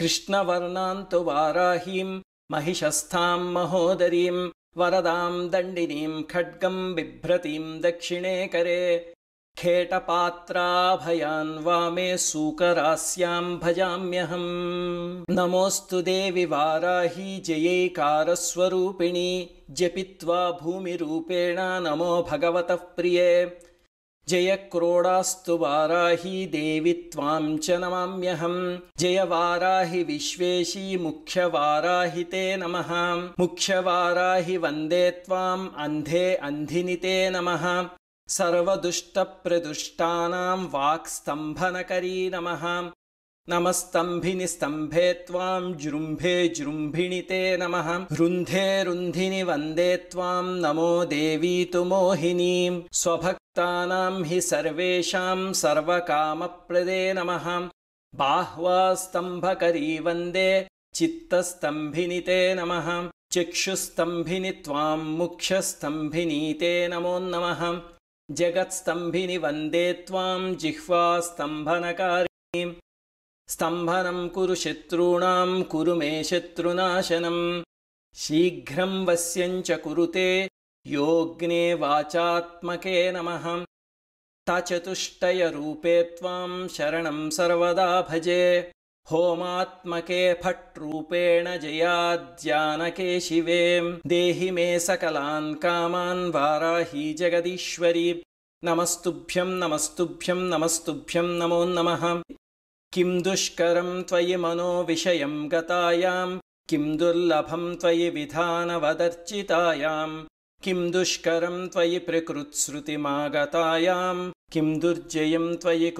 कृष्णवर्णान्तु वाराहीम् महिषस्थाम् महोदरीम् वरदाम् दण्डिनीम् खड्गम् बिभ्रतीम् दक्षिणे करे खेटपात्राभयान् वामे सूकरास्याम् भजाम्यहम् नमोऽस्तु देवि वाराही जयैकारस्वरूपिणी जपित्वा भूमिरूपेण नमो भगवतः प्रिये जयक्रोडास्तु वाराही देवि त्वां च नमाम्यहं जयवाराहि विश्वेशी मुख्यवाराहि ते नमः मुख्यवाराहि वन्दे त्वाम् अन्धे अन्धिनिते ते नमः सर्वदुष्टप्रदुष्टानां वाक्स्तम्भनकरी नमः नमस्तम्भिनि स्तम्भे त्वां जृम्भे जृम्भिणि ते नमः रुन्धे रुन्धिनि वन्दे त्वां नमो देवी तु मोहिनीं स्वभक् हि सर्वेषां सर्वकामप्रदे नमः बाह्वा स्तम्भकरी वन्दे चित्तस्तम्भिनि ते नमः चक्षुस्तम्भिनि त्वां मुक्षस्तम्भिनि ते नमो नमः जगत्स्तम्भिनि वन्दे त्वां जिह्वास्तम्भनकारिणीं स्तम्भनं कुरु शत्रूणां कुरु मे शत्रुनाशनं शीघ्रं वस्यञ्च कुरुते योऽग्ने वाचात्मके नमः तचतुष्टयरूपे त्वां शरणं सर्वदा भजे होमात्मके फट्रूपेण जयाद्यानके शिवे देहि मे सकलान् कामान् वाराही जगदीश्वरी नमस्तुभ्यं नमस्तुभ्यं नमस्तुभ्यं नमो नमः किं दुष्करं त्वयि मनोविषयं गतायां किं दुर्लभं त्वयि विधानवदर्चितायाम् किम् दुष्करम् त्वयि प्रकृत्स्रुतिमागतायाम् किं दुर्जयम् त्वयि